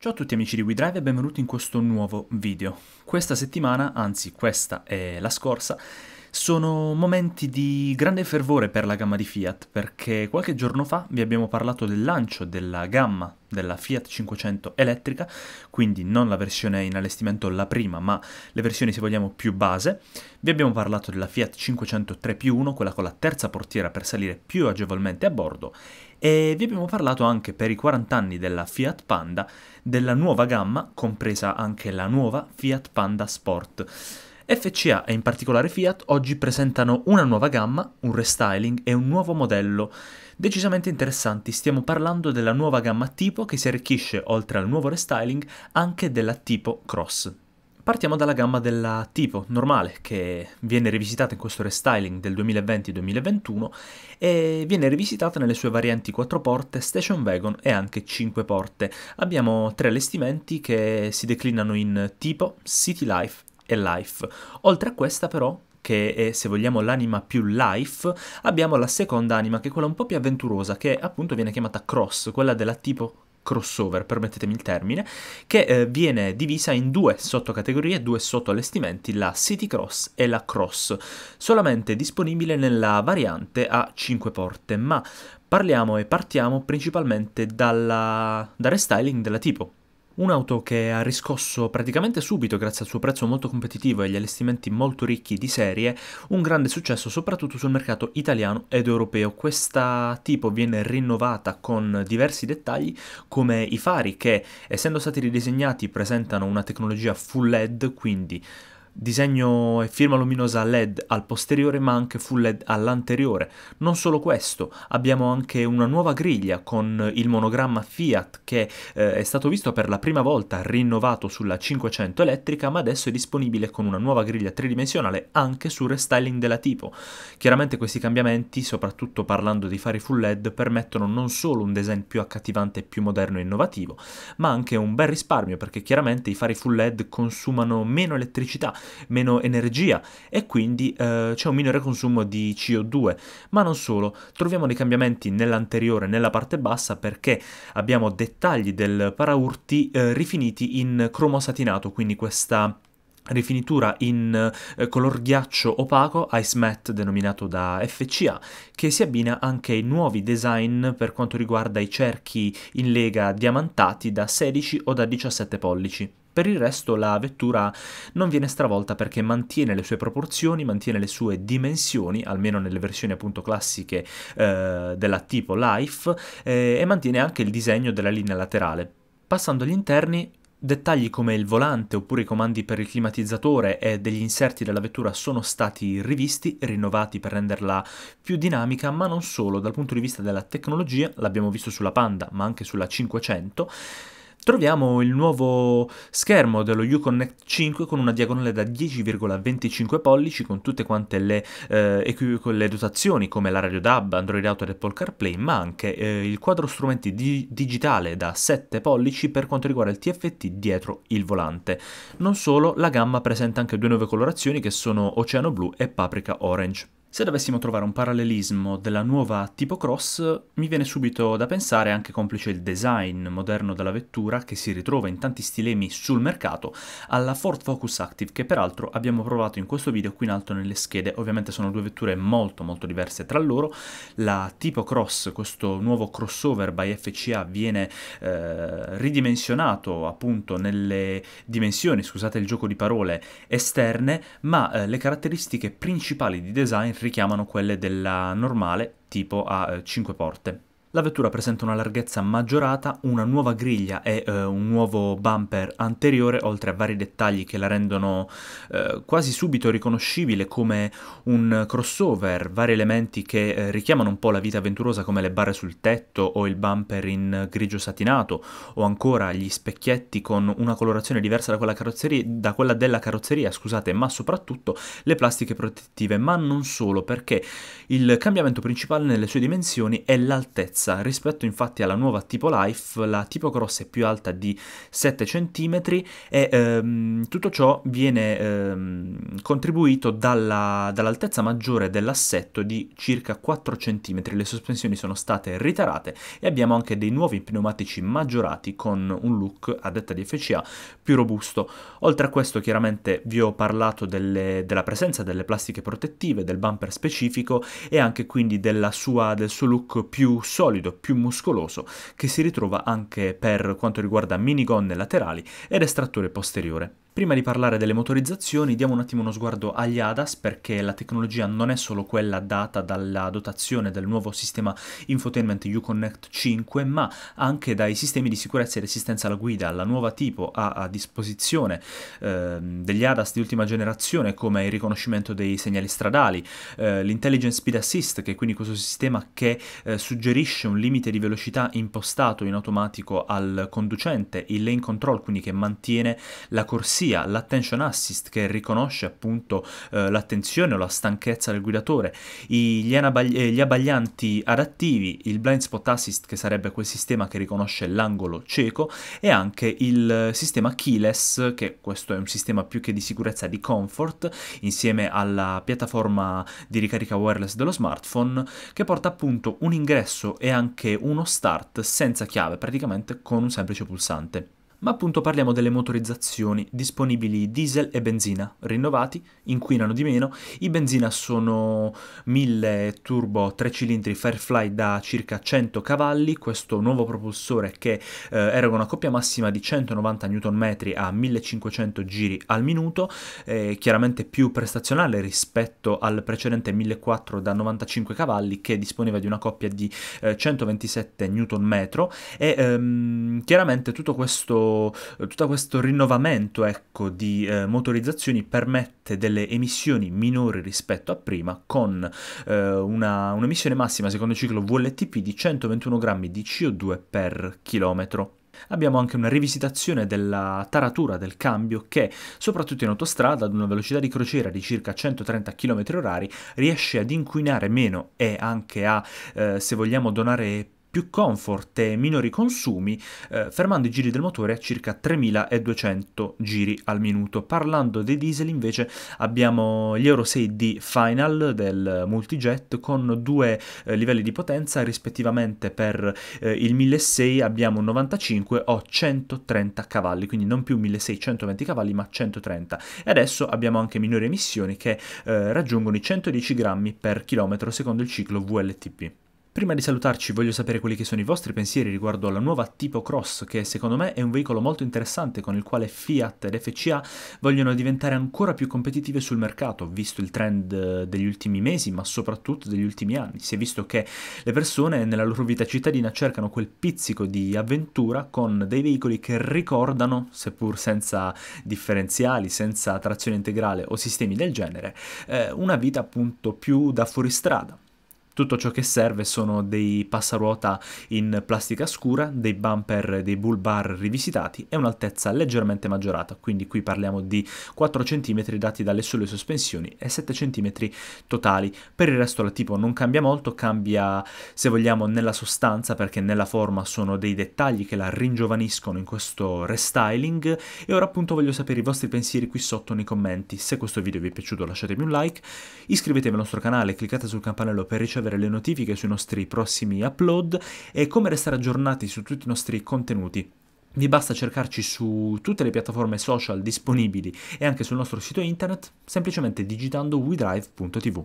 Ciao a tutti amici di WeDrive e benvenuti in questo nuovo video. Questa settimana, anzi questa è la scorsa, sono momenti di grande fervore per la gamma di Fiat perché qualche giorno fa vi abbiamo parlato del lancio della gamma della Fiat 500 elettrica, quindi non la versione in allestimento la prima, ma le versioni se vogliamo più base. Vi abbiamo parlato della Fiat 500 3 più 1, quella con la terza portiera per salire più agevolmente a bordo, e vi abbiamo parlato anche per i 40 anni della Fiat Panda, della nuova gamma, compresa anche la nuova Fiat Panda Sport. FCA e in particolare Fiat oggi presentano una nuova gamma, un restyling e un nuovo modello. Decisamente interessanti, stiamo parlando della nuova gamma tipo che si arricchisce, oltre al nuovo restyling, anche della tipo Cross. Partiamo dalla gamma della tipo normale che viene rivisitata in questo restyling del 2020-2021 e viene rivisitata nelle sue varianti 4 porte, station wagon e anche 5 porte. Abbiamo tre allestimenti che si declinano in tipo, city life e life. Oltre a questa però che è se vogliamo l'anima più life, abbiamo la seconda anima che è quella un po' più avventurosa che appunto viene chiamata cross, quella della tipo crossover, permettetemi il termine, che eh, viene divisa in due sottocategorie, due sottoallestimenti, la City Cross e la Cross, solamente disponibile nella variante a 5 porte, ma parliamo e partiamo principalmente dalla, dal restyling della tipo, Un'auto che ha riscosso praticamente subito, grazie al suo prezzo molto competitivo e agli allestimenti molto ricchi di serie, un grande successo soprattutto sul mercato italiano ed europeo. Questa tipo viene rinnovata con diversi dettagli come i fari che, essendo stati ridisegnati, presentano una tecnologia full LED, quindi disegno e firma luminosa LED al posteriore ma anche full LED all'anteriore. Non solo questo, abbiamo anche una nuova griglia con il monogramma Fiat che eh, è stato visto per la prima volta rinnovato sulla 500 elettrica ma adesso è disponibile con una nuova griglia tridimensionale anche sul restyling della tipo. Chiaramente questi cambiamenti, soprattutto parlando di fari full LED, permettono non solo un design più accattivante, più moderno e innovativo, ma anche un bel risparmio perché chiaramente i fari full LED consumano meno elettricità meno energia e quindi eh, c'è un minore consumo di CO2. Ma non solo, troviamo dei cambiamenti nell'anteriore, e nella parte bassa, perché abbiamo dettagli del paraurti eh, rifiniti in cromo satinato, quindi questa rifinitura in eh, color ghiaccio opaco, Ice Matte denominato da FCA, che si abbina anche ai nuovi design per quanto riguarda i cerchi in lega diamantati da 16 o da 17 pollici. Per il resto la vettura non viene stravolta perché mantiene le sue proporzioni, mantiene le sue dimensioni, almeno nelle versioni appunto classiche eh, della tipo Life, eh, e mantiene anche il disegno della linea laterale. Passando agli interni, Dettagli come il volante oppure i comandi per il climatizzatore e degli inserti della vettura sono stati rivisti, rinnovati per renderla più dinamica, ma non solo, dal punto di vista della tecnologia, l'abbiamo visto sulla Panda, ma anche sulla 500 troviamo il nuovo schermo dello Uconnect 5 con una diagonale da 10,25 pollici con tutte quante le, eh, le dotazioni come la radio DAB, Android Auto ed Apple CarPlay, ma anche eh, il quadro strumenti di digitale da 7 pollici per quanto riguarda il TFT dietro il volante. Non solo, la gamma presenta anche due nuove colorazioni che sono Oceano Blu e Paprika Orange. Se dovessimo trovare un parallelismo della nuova tipo cross, mi viene subito da pensare, anche complice il design moderno della vettura che si ritrova in tanti stilemi sul mercato, alla Ford Focus Active che peraltro abbiamo provato in questo video qui in alto nelle schede, ovviamente sono due vetture molto molto diverse tra loro, la tipo cross, questo nuovo crossover by FCA viene eh, ridimensionato appunto nelle dimensioni, scusate il gioco di parole, esterne, ma eh, le caratteristiche principali di design richiamano quelle della normale tipo a 5 eh, porte. La vettura presenta una larghezza maggiorata, una nuova griglia e eh, un nuovo bumper anteriore, oltre a vari dettagli che la rendono eh, quasi subito riconoscibile come un crossover, vari elementi che eh, richiamano un po' la vita avventurosa come le barre sul tetto o il bumper in grigio satinato o ancora gli specchietti con una colorazione diversa da quella, da quella della carrozzeria, scusate, ma soprattutto le plastiche protettive, ma non solo perché il cambiamento principale nelle sue dimensioni è l'altezza altezza, rispetto infatti alla nuova tipo Life, la tipo Cross è più alta di 7 cm e ehm, tutto ciò viene ehm, contribuito dalla, dall'altezza maggiore dell'assetto di circa 4 cm, le sospensioni sono state ritarate e abbiamo anche dei nuovi pneumatici maggiorati con un look, a detta di FCA, più robusto. Oltre a questo chiaramente vi ho parlato delle, della presenza delle plastiche protettive, del bumper specifico e anche quindi sua, del suo look più solido solido, più muscoloso, che si ritrova anche per quanto riguarda minigonne laterali ed estrattore posteriore. Prima di parlare delle motorizzazioni diamo un attimo uno sguardo agli ADAS perché la tecnologia non è solo quella data dalla dotazione del nuovo sistema infotainment Uconnect 5 ma anche dai sistemi di sicurezza e resistenza alla guida. La nuova tipo ha a disposizione eh, degli ADAS di ultima generazione come il riconoscimento dei segnali stradali, eh, l'intelligence speed assist che è quindi questo sistema che eh, suggerisce un limite di velocità impostato in automatico al conducente, il lane control quindi che mantiene la corsia sia l'attention assist che riconosce appunto eh, l'attenzione o la stanchezza del guidatore, gli, anabagli- eh, gli abbaglianti adattivi, il blind spot assist che sarebbe quel sistema che riconosce l'angolo cieco e anche il sistema keyless che questo è un sistema più che di sicurezza di comfort insieme alla piattaforma di ricarica wireless dello smartphone che porta appunto un ingresso e anche uno start senza chiave praticamente con un semplice pulsante ma appunto parliamo delle motorizzazioni disponibili diesel e benzina, rinnovati, inquinano di meno, i benzina sono 1000 turbo 3 cilindri Firefly da circa 100 cavalli, questo nuovo propulsore che eh, eroga una coppia massima di 190 Nm a 1500 giri al minuto, eh, chiaramente più prestazionale rispetto al precedente 1400 da 95 cavalli che disponeva di una coppia di eh, 127 Nm e ehm, chiaramente tutto questo eh, tutto questo rinnovamento ecco, di eh, motorizzazioni permette delle emissioni minori rispetto a prima con eh, una, un'emissione massima secondo ciclo VLTP di 121 grammi di CO2 per chilometro. Abbiamo anche una rivisitazione della taratura del cambio che, soprattutto in autostrada, ad una velocità di crociera di circa 130 km h riesce ad inquinare meno e anche a, eh, se vogliamo, donare più più comfort e minori consumi, eh, fermando i giri del motore a circa 3200 giri al minuto. Parlando dei diesel invece abbiamo gli Euro 6 d Final del multijet con due eh, livelli di potenza rispettivamente per eh, il 1600 abbiamo 95 o 130 cavalli, quindi non più 1620 cavalli ma 130 e adesso abbiamo anche minori emissioni che eh, raggiungono i 110 grammi per chilometro secondo il ciclo VLTP. Prima di salutarci voglio sapere quelli che sono i vostri pensieri riguardo alla nuova Tipo Cross che secondo me è un veicolo molto interessante con il quale Fiat ed FCA vogliono diventare ancora più competitive sul mercato, visto il trend eh, degli ultimi mesi ma soprattutto degli ultimi anni. Si è visto che le persone nella loro vita cittadina cercano quel pizzico di avventura con dei veicoli che ricordano, seppur senza differenziali, senza trazione integrale o sistemi del genere, eh, una vita appunto più da fuoristrada tutto ciò che serve sono dei passaruota in plastica scura, dei bumper dei bull bar rivisitati e un'altezza leggermente maggiorata, quindi qui parliamo di 4 cm dati dalle sole sospensioni e 7 cm totali. Per il resto la tipo non cambia molto, cambia se vogliamo nella sostanza perché nella forma sono dei dettagli che la ringiovaniscono in questo restyling e ora appunto voglio sapere i vostri pensieri qui sotto nei commenti. Se questo video vi è piaciuto lasciatemi un like, iscrivetevi al nostro canale, cliccate sul campanello per ricevere ricevere le notifiche sui nostri prossimi upload e come restare aggiornati su tutti i nostri contenuti. Vi basta cercarci su tutte le piattaforme social disponibili e anche sul nostro sito internet semplicemente digitando wedrive.tv.